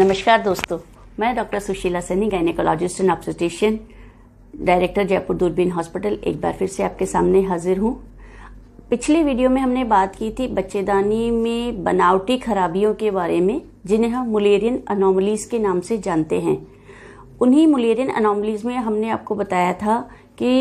नमस्कार दोस्तों मैं doctor Sushila Saini gynaecologist and obstetrician director Jaipur Doorbeen hospital एक बार फिर से आपके सामने हाजिर हूँ पिछले वीडियो में हमने बात की थी बच्चेदानी में बनावटी खराबियों के बारे में जिन्हें हम मुलेरियन अनोमलीज के नाम से जानते हैं उन्हीं मुलेरियन अनोमलीज में हमने आपको बताया था कि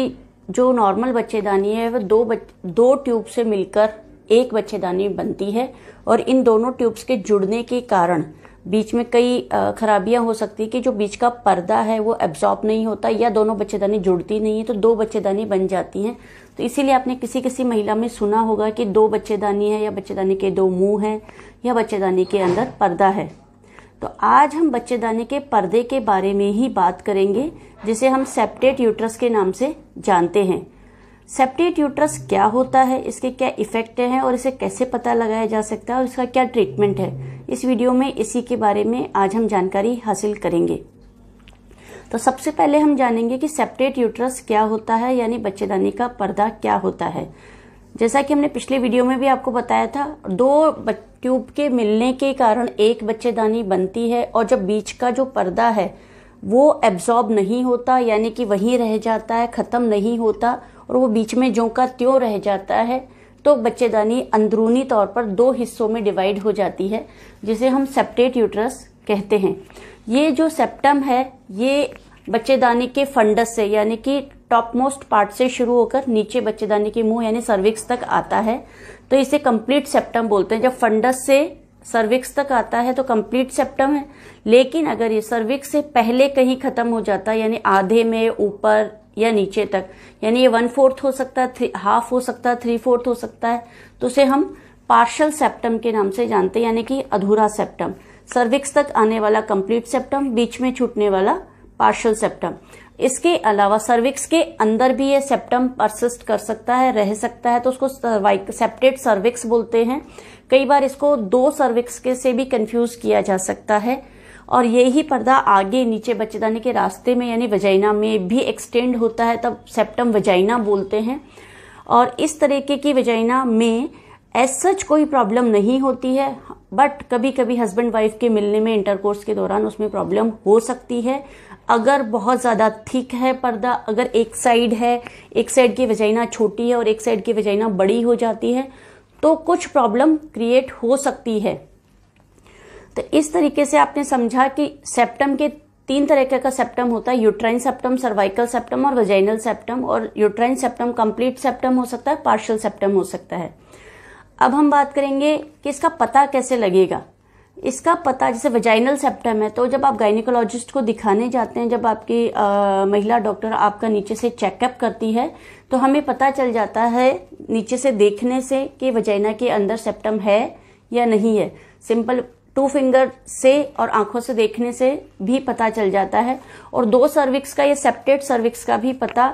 जो नॉर्मल बच्चेदानी है वह दो बच, दो ट्यूब से मिलकर एक बच्चेदानी बनती है और इन दोनों ट्यूब्स के जुड़ने के कारण बीच में कई खराबियां हो सकती है कि जो बीच का पर्दा है वो एब्जॉर्ब नहीं होता या दोनों बच्चेदानी जुड़ती नहीं है तो दो बच्चेदानी बन जाती हैं तो इसीलिए आपने किसी किसी महिला में सुना होगा कि दो बच्चेदानी है या बच्चेदानी के दो मुंह हैं या बच्चेदानी के अंदर पर्दा है तो आज हम बच्चेदानी के पर्दे के बारे में ही बात करेंगे जिसे हम सेप्टेट यूट्रस के नाम से जानते हैं सेप्टेट यूट्रस क्या होता है इसके क्या इफेक्ट हैं और इसे कैसे पता लगाया जा सकता है और इसका क्या ट्रीटमेंट है इस वीडियो में इसी के बारे में आज हम जानकारी हासिल करेंगे तो सबसे पहले हम जानेंगे कि सेप्टेट यूट्रस क्या होता है यानी बच्चेदानी का पर्दा क्या होता है जैसा कि हमने पिछले वीडियो में भी आपको बताया था दो ट्यूब के मिलने के कारण एक बच्चेदानी बनती है और जब बीच का जो पर्दा है वो एब्जॉर्ब नहीं होता यानी कि वहीं रह जाता है ख़त्म नहीं होता और वो बीच में जो का त्यों रह जाता है तो बच्चेदानी अंदरूनी तौर पर दो हिस्सों में डिवाइड हो जाती है जिसे हम सेप्टेट यूट्रस कहते हैं ये जो सेप्टम है ये बच्चेदानी के फंडस से यानी कि टॉप मोस्ट पार्ट से शुरू होकर नीचे बच्चेदानी के मुंह यानी सर्विक्स तक आता है तो इसे कंप्लीट सेप्टम बोलते हैं जब फंडस से सर्विक्स तक आता है तो कंप्लीट सेप्टम है लेकिन अगर ये सर्विक्स से पहले कहीं खत्म हो जाता है यानी आधे में ऊपर या नीचे तक यानी ये वन फोर्थ हो सकता है हाफ हो सकता है थ्री फोर्थ हो सकता है तो उसे हम पार्शल सेप्टम के नाम से जानते हैं यानी कि अधूरा सेप्टम सर्विक्स तक आने वाला कंप्लीट सेप्टम बीच में छूटने वाला पार्शल सेप्टम इसके अलावा सर्विक्स के अंदर भी ये सेप्टम परसिस्ट कर सकता है रह सकता है तो उसको सेप्टेड सर्विक्स बोलते हैं कई बार इसको दो सर्विक्स के से भी कंफ्यूज किया जा सकता है और यही पर्दा आगे नीचे बच्चेदानी के रास्ते में यानी वजाइना में भी एक्सटेंड होता है तब सेप्टम वजाइना बोलते हैं और इस तरीके की वजाइना में एज सच कोई प्रॉब्लम नहीं होती है बट कभी कभी हस्बैंड वाइफ के मिलने में इंटरकोर्स के दौरान उसमें प्रॉब्लम हो सकती है अगर बहुत ज़्यादा थिक है पर्दा अगर एक साइड है एक साइड की वजाइना छोटी है और एक साइड की वजाइना बड़ी हो जाती है तो कुछ प्रॉब्लम क्रिएट हो सकती है तो इस तरीके से आपने समझा कि सेप्टम के तीन तरीके का सेप्टम होता है यूट्राइन सेप्टम सर्वाइकल सेप्टम और वजाइनल सेप्टम और यूट्राइन सेप्टम कंप्लीट सेप्टम हो सकता है पार्शियल सेप्टम हो सकता है अब हम बात करेंगे कि इसका पता कैसे लगेगा इसका पता जैसे वजाइनल सेप्टम है तो जब आप गाइनिकोलॉजिस्ट को दिखाने जाते हैं जब आपकी आ, महिला डॉक्टर आपका नीचे से चेकअप करती है तो हमें पता चल जाता है नीचे से देखने से कि वजाइना के अंदर सेप्टम है या नहीं है सिंपल टू फिंगर से और आंखों से देखने से भी पता चल जाता है और दो सर्विक्स का या सेप्टेड सर्विक्स का भी पता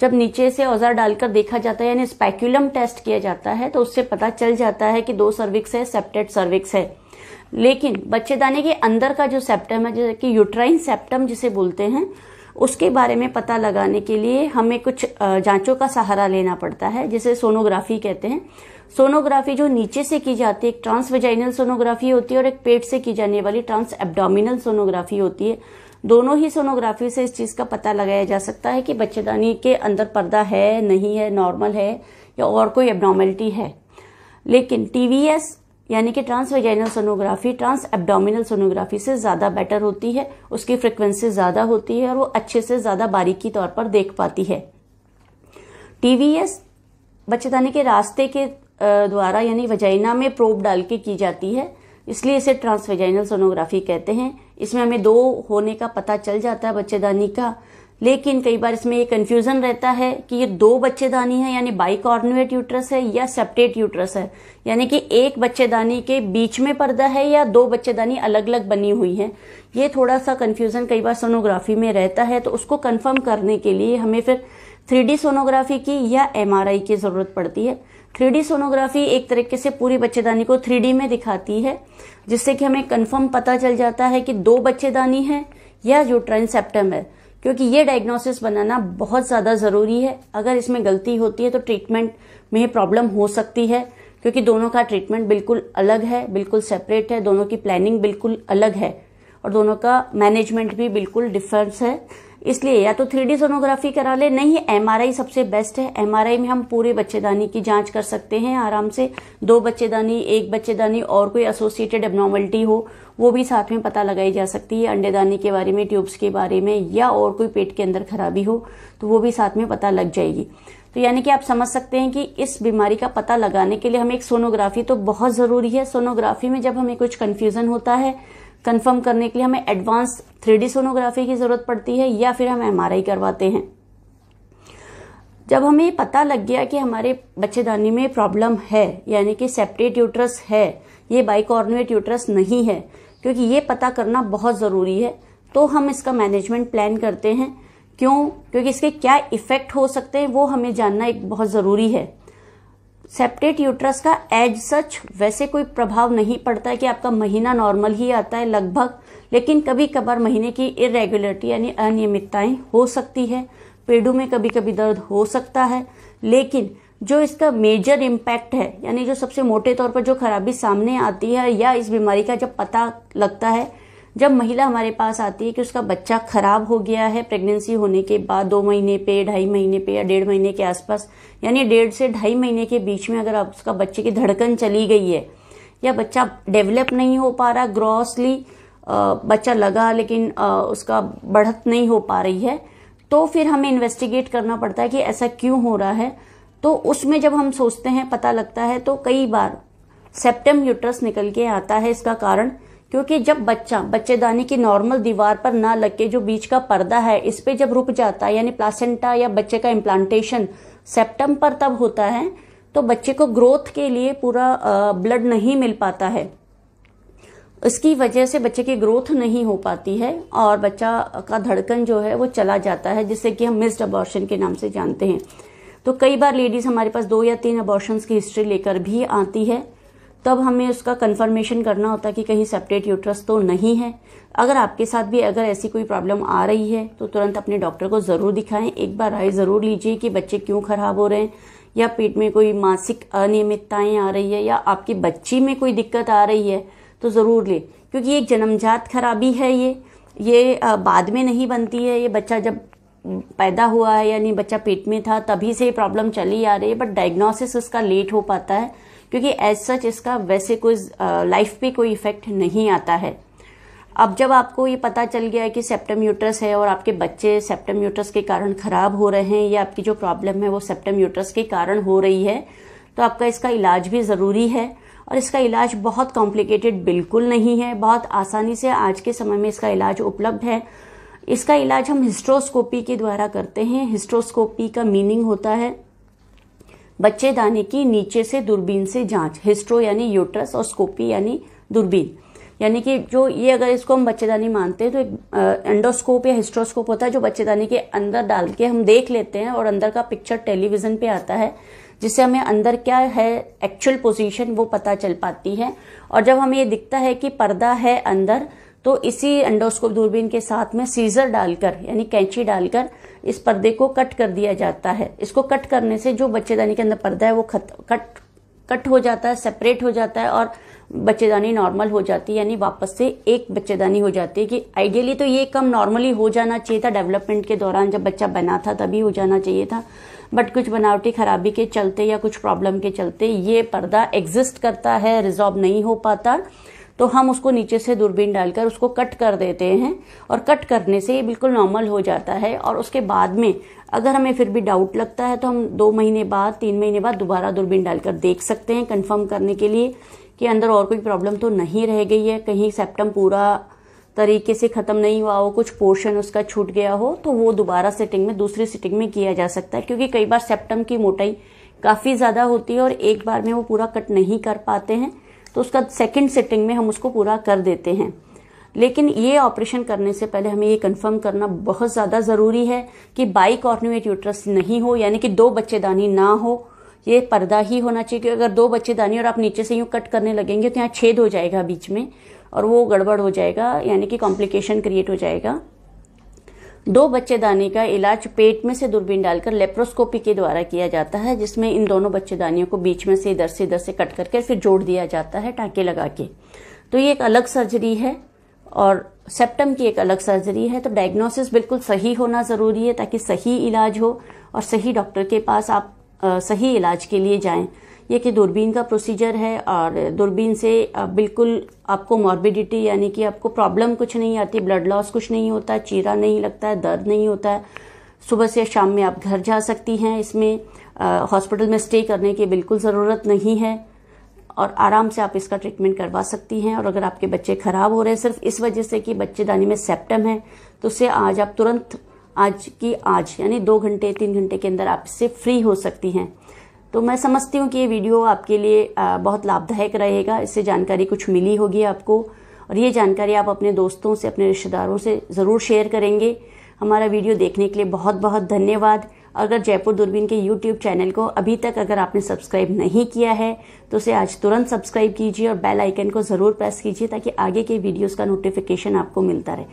जब नीचे से औजार डालकर देखा जाता है यानी स्पैक्यूलम टेस्ट किया जाता है तो उससे पता चल जाता है कि दो सर्विक्स है सेप्टेड सर्विक्स है लेकिन बच्चेदाने के अंदर का जो सेप्टम है जैसे कि यूट्राइन सेप्टम जिसे बोलते हैं उसके बारे में पता लगाने के लिए हमें कुछ जांचों का सहारा लेना पड़ता है जिसे सोनोग्राफी कहते हैं सोनोग्राफी जो नीचे से की जाती है एक ट्रांसवेजाइनल सोनोग्राफी होती है और एक पेट से की जाने वाली ट्रांस एब्डोमिनल सोनोग्राफी होती है दोनों ही सोनोग्राफी से इस चीज़ का पता लगाया जा सकता है कि बच्चेदानी के अंदर पर्दा है नहीं है नॉर्मल है या और कोई एबनॉर्मेलिटी है लेकिन टीवीएस यानी कि transvaginal sonography transabdominal sonography से ज़्यादा बेटर होती है उसकी फ्रिक्वेंसी ज़्यादा होती है और वो अच्छे से ज़्यादा बारीकी तौर पर देख पाती है टीवीएस बच्चेदानी के रास्ते के द्वारा यानी वजाइना में प्रोब डाल के की जाती है इसलिए इसे ट्रांसवेजाइनल सोनोग्राफी कहते हैं इसमें हमें दो होने का पता चल जाता है बच्चेदानी का लेकिन कई बार इसमें ये कंफ्यूजन रहता है कि ये दो बच्चेदानी है यानी बाइकॉर्नुएट यूट्रस है या सेप्टेट यूट्रस है यानी कि एक बच्चेदानी के बीच में पर्दा है या दो बच्चेदानी अलग अलग बनी हुई है ये थोड़ा सा कंफ्यूजन कई बार सोनोग्राफी में रहता है तो उसको कन्फर्म करने के लिए हमें फिर थ्री सोनोग्राफी की या एमआरआई की ज़रूरत पड़ती है थ्री सोनोग्राफी एक तरीके से पूरी बच्चेदानी को थ्री में दिखाती है जिससे कि हमें कन्फर्म पता चल जाता है कि दो बच्चेदानी है या यूट्राइन सेप्टम है क्योंकि ये डायग्नोसिस बनाना बहुत ज़्यादा ज़रूरी है अगर इसमें गलती होती है तो ट्रीटमेंट में प्रॉब्लम हो सकती है क्योंकि दोनों का ट्रीटमेंट बिल्कुल अलग है बिल्कुल सेपरेट है दोनों की प्लानिंग बिल्कुल अलग है और दोनों का मैनेजमेंट भी बिल्कुल डिफरेंस है इसलिए या तो थ्री सोनोग्राफी करा ले नहीं एमआरआई सबसे बेस्ट है एमआरआई में हम पूरे बच्चेदानी की जांच कर सकते हैं आराम से दो बच्चेदानी एक बच्चेदानी और कोई एसोसिएटेड एबनॉर्मलिटी हो वो भी साथ में पता लगाई जा सकती है अंडेदानी के बारे में ट्यूब्स के बारे में या और कोई पेट के अंदर खराबी हो तो वो भी साथ में पता लग जाएगी तो यानी कि आप समझ सकते हैं कि इस बीमारी का पता लगाने के लिए हमें एक सोनोग्राफी तो बहुत ज़रूरी है सोनोग्राफी में जब हमें कुछ कन्फ्यूज़न होता है कंफर्म करने के लिए हमें एडवांस थ्री सोनोग्राफी की ज़रूरत पड़ती है या फिर हम एम करवाते हैं जब हमें पता लग गया कि हमारे बच्चेदानी में प्रॉब्लम है यानी कि सेप्टेट यूट्रस है ये बाइकॉर्नुएट यूट्रस नहीं है क्योंकि ये पता करना बहुत ज़रूरी है तो हम इसका मैनेजमेंट प्लान करते हैं क्यों क्योंकि इसके क्या इफ़ेक्ट हो सकते हैं वो हमें जानना एक बहुत ज़रूरी है सेप्टेट यूट्रस का एज सच वैसे कोई प्रभाव नहीं पड़ता है कि आपका महीना नॉर्मल ही आता है लगभग लेकिन कभी कभार महीने की इरेग्युलरिटी यानी अनियमितताएं हो सकती है पेडू में कभी कभी दर्द हो सकता है लेकिन जो इसका मेजर इम्पैक्ट है यानी जो सबसे मोटे तौर पर जो खराबी सामने आती है या इस बीमारी का जब पता लगता है जब महिला हमारे पास आती है कि उसका बच्चा खराब हो गया है प्रेगनेंसी होने के बाद दो महीने पे ढाई महीने पे या डेढ़ महीने के आसपास यानी डेढ़ से ढाई महीने के बीच में अगर उसका बच्चे की धड़कन चली गई है या बच्चा डेवलप नहीं हो पा रहा ग्रॉसली बच्चा लगा लेकिन उसका बढ़त नहीं हो पा रही है तो फिर हमें इन्वेस्टिगेट करना पड़ता है कि ऐसा क्यों हो रहा है तो उसमें जब हम सोचते हैं पता लगता है तो कई बार सेप्टम यूट्रस निकल के आता है इसका कारण क्योंकि जब बच्चा बच्चेदानी की नॉर्मल दीवार पर ना लग के जो बीच का पर्दा है इस पे जब रुक जाता है यानी प्लासेंटा या बच्चे का इम्प्लांटेशन सेप्टम पर तब होता है तो बच्चे को ग्रोथ के लिए पूरा ब्लड नहीं मिल पाता है इसकी वजह से बच्चे की ग्रोथ नहीं हो पाती है और बच्चा का धड़कन जो है वो चला जाता है जिससे कि हम मिस्ड अबॉर्शन के नाम से जानते हैं तो कई बार लेडीज़ हमारे पास दो या तीन अबॉर्शन की हिस्ट्री लेकर भी आती है तब हमें उसका कन्फर्मेशन करना होता है कि कहीं सेपरेट यूट्रस तो नहीं है अगर आपके साथ भी अगर ऐसी कोई प्रॉब्लम आ रही है तो तुरंत अपने डॉक्टर को ज़रूर दिखाएं एक बार राय ज़रूर लीजिए कि बच्चे क्यों ख़राब हो रहे हैं या पेट में कोई मानसिक अनियमितताएँ आ रही है या आपकी बच्ची में कोई दिक्कत आ रही है तो ज़रूर लें क्योंकि एक जन्मजात खराबी है ये ये बाद में नहीं बनती है ये बच्चा जब पैदा हुआ है यानी बच्चा पेट में था तभी से ये प्रॉब्लम चली आ रही है बट डायग्नोसिस उसका लेट हो पाता है क्योंकि एज सच इसका वैसे कोई लाइफ पे कोई इफेक्ट नहीं आता है अब जब आपको ये पता चल गया है कि सेप्टम यूट्रस है और आपके बच्चे सेप्टम यूट्रस के कारण खराब हो रहे हैं या आपकी जो प्रॉब्लम है वो सेप्टम यूट्रस के कारण हो रही है तो आपका इसका इलाज भी ज़रूरी है और इसका इलाज बहुत कॉम्प्लिकेटेड बिल्कुल नहीं है बहुत आसानी से आज के समय में इसका इलाज उपलब्ध है इसका इलाज हम हिस्ट्रोस्कोपी के द्वारा करते हैं हिस्ट्रोस्कोपी का मीनिंग होता है बच्चे दाने की नीचे से दूरबीन से जांच हिस्ट्रो यानी यूट्रस और स्कोपी यानी दूरबीन यानी कि जो ये अगर इसको हम बच्चेदानी मानते हैं तो एक एंडोस्कोप या हिस्ट्रोस्कोप होता है जो बच्चेदानी के अंदर डाल के हम देख लेते हैं और अंदर का पिक्चर टेलीविजन पे आता है जिससे हमें अंदर क्या है एक्चुअल पोजीशन वो पता चल पाती है और जब हमें ये दिखता है कि पर्दा है अंदर तो इसी एंडोस्कोप दूरबीन के साथ में सीजर डालकर यानी कैंची डालकर इस पर्दे को कट कर दिया जाता है इसको कट करने से जो बच्चेदानी के अंदर पर्दा है वो खत, कट कट हो जाता है सेपरेट हो जाता है और बच्चेदानी नॉर्मल हो जाती है यानी वापस से एक बच्चेदानी हो जाती है कि आइडियली तो ये कम नॉर्मली हो जाना चाहिए था डेवलपमेंट के दौरान जब बच्चा बना था तभी हो जाना चाहिए था बट कुछ बनावटी खराबी के चलते या कुछ प्रॉब्लम के चलते ये पर्दा एग्जिस्ट करता है रिजॉल्व नहीं हो पाता तो हम उसको नीचे से दूरबीन डालकर उसको कट कर देते हैं और कट करने से ये बिल्कुल नॉर्मल हो जाता है और उसके बाद में अगर हमें फिर भी डाउट लगता है तो हम दो महीने बाद तीन महीने बाद दोबारा दूरबीन डालकर देख सकते हैं कन्फर्म करने के लिए कि अंदर और कोई प्रॉब्लम तो नहीं रह गई है कहीं सेप्टम पूरा तरीके से ख़त्म नहीं हुआ हो कुछ पोर्शन उसका छूट गया हो तो वो दोबारा सेटिंग में दूसरी सिटिंग में किया जा सकता है क्योंकि कई बार सेप्टम की मोटाई काफ़ी ज़्यादा होती है और एक बार में वो पूरा कट नहीं कर पाते हैं तो उसका सेकेंड सिटिंग में हम उसको पूरा कर देते हैं लेकिन ये ऑपरेशन करने से पहले हमें ये कंफर्म करना बहुत ज़्यादा ज़रूरी है कि बाई कॉर्नुएट यूट्रस नहीं हो यानी कि दो बच्चेदानी ना हो ये पर्दा ही होना चाहिए कि अगर दो बच्चेदानी और आप नीचे से यूं कट करने लगेंगे तो यहाँ छेद हो जाएगा बीच में और वो गड़बड़ हो जाएगा यानी कि कॉम्प्लिकेशन क्रिएट हो जाएगा दो बच्चेदानी का इलाज पेट में से दूरबीन डालकर लेप्रोस्कोपी के द्वारा किया जाता है जिसमें इन दोनों बच्चेदानियों को बीच में से इधर से इधर से कट करके फिर जोड़ दिया जाता है टाके लगा के तो ये एक अलग सर्जरी है और सेप्टम की एक अलग सर्जरी है तो डायग्नोसिस बिल्कुल सही होना ज़रूरी है ताकि सही इलाज हो और सही डॉक्टर के पास आप सही इलाज के लिए जाएं ये कि दूरबीन का प्रोसीजर है और दूरबीन से बिल्कुल आपको मॉर्बिडिटी यानी कि आपको प्रॉब्लम कुछ नहीं आती ब्लड लॉस कुछ नहीं होता चीरा नहीं लगता है दर्द नहीं होता है सुबह से शाम में आप घर जा सकती हैं इसमें हॉस्पिटल में स्टे करने की बिल्कुल ज़रूरत नहीं है और आराम से आप इसका ट्रीटमेंट करवा सकती हैं और अगर आपके बच्चे ख़राब हो रहे हैं सिर्फ इस वजह से कि बच्चेदानी में सेप्टम है तो उसे आज आप तुरंत आज की आज यानी दो घंटे तीन घंटे के अंदर आप इससे फ्री हो सकती हैं तो मैं समझती हूँ कि ये वीडियो आपके लिए बहुत लाभदायक रहेगा इससे जानकारी कुछ मिली होगी आपको और ये जानकारी आप अपने दोस्तों से अपने रिश्तेदारों से ज़रूर शेयर करेंगे हमारा वीडियो देखने के लिए बहुत बहुत धन्यवाद अगर जयपुर दूरबीन के YouTube चैनल को अभी तक अगर आपने सब्सक्राइब नहीं किया है तो उसे आज तुरंत सब्सक्राइब कीजिए और बेल आइकन को ज़रूर प्रेस कीजिए ताकि आगे के वीडियोस का नोटिफिकेशन आपको मिलता रहे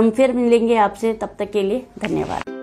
फिर मिलेंगे आपसे तब तक के लिए धन्यवाद